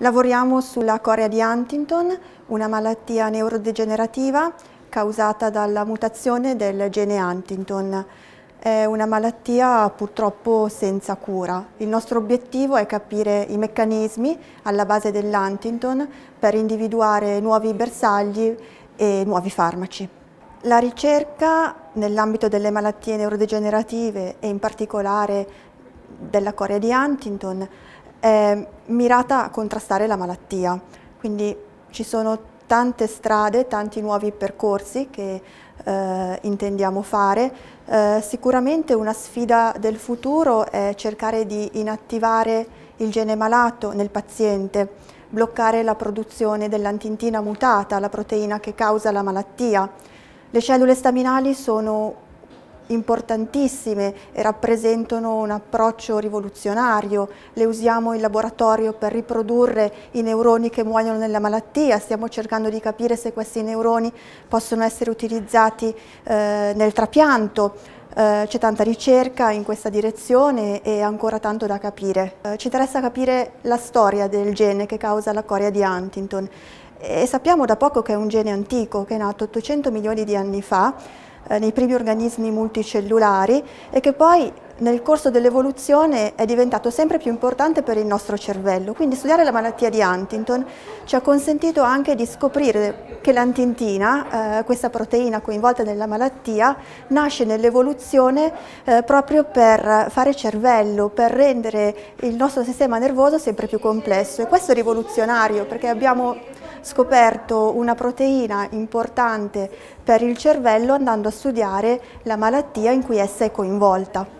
Lavoriamo sulla corea di Huntington, una malattia neurodegenerativa causata dalla mutazione del gene Huntington. È una malattia purtroppo senza cura. Il nostro obiettivo è capire i meccanismi alla base dell'Huntington per individuare nuovi bersagli e nuovi farmaci. La ricerca nell'ambito delle malattie neurodegenerative e in particolare della Corea di Huntington è mirata a contrastare la malattia. Quindi ci sono tante strade, tanti nuovi percorsi che eh, intendiamo fare. Eh, sicuramente una sfida del futuro è cercare di inattivare il gene malato nel paziente, bloccare la produzione dell'antintina mutata, la proteina che causa la malattia. Le cellule staminali sono importantissime e rappresentano un approccio rivoluzionario. Le usiamo in laboratorio per riprodurre i neuroni che muoiono nella malattia, stiamo cercando di capire se questi neuroni possono essere utilizzati eh, nel trapianto. Eh, C'è tanta ricerca in questa direzione e ancora tanto da capire. Eh, ci interessa capire la storia del gene che causa la coria di Huntington e sappiamo da poco che è un gene antico che è nato 800 milioni di anni fa eh, nei primi organismi multicellulari e che poi nel corso dell'evoluzione è diventato sempre più importante per il nostro cervello. Quindi studiare la malattia di Huntington ci ha consentito anche di scoprire che l'antintina, eh, questa proteina coinvolta nella malattia, nasce nell'evoluzione eh, proprio per fare cervello, per rendere il nostro sistema nervoso sempre più complesso. E questo è rivoluzionario perché abbiamo scoperto una proteina importante per il cervello andando a studiare la malattia in cui essa è coinvolta.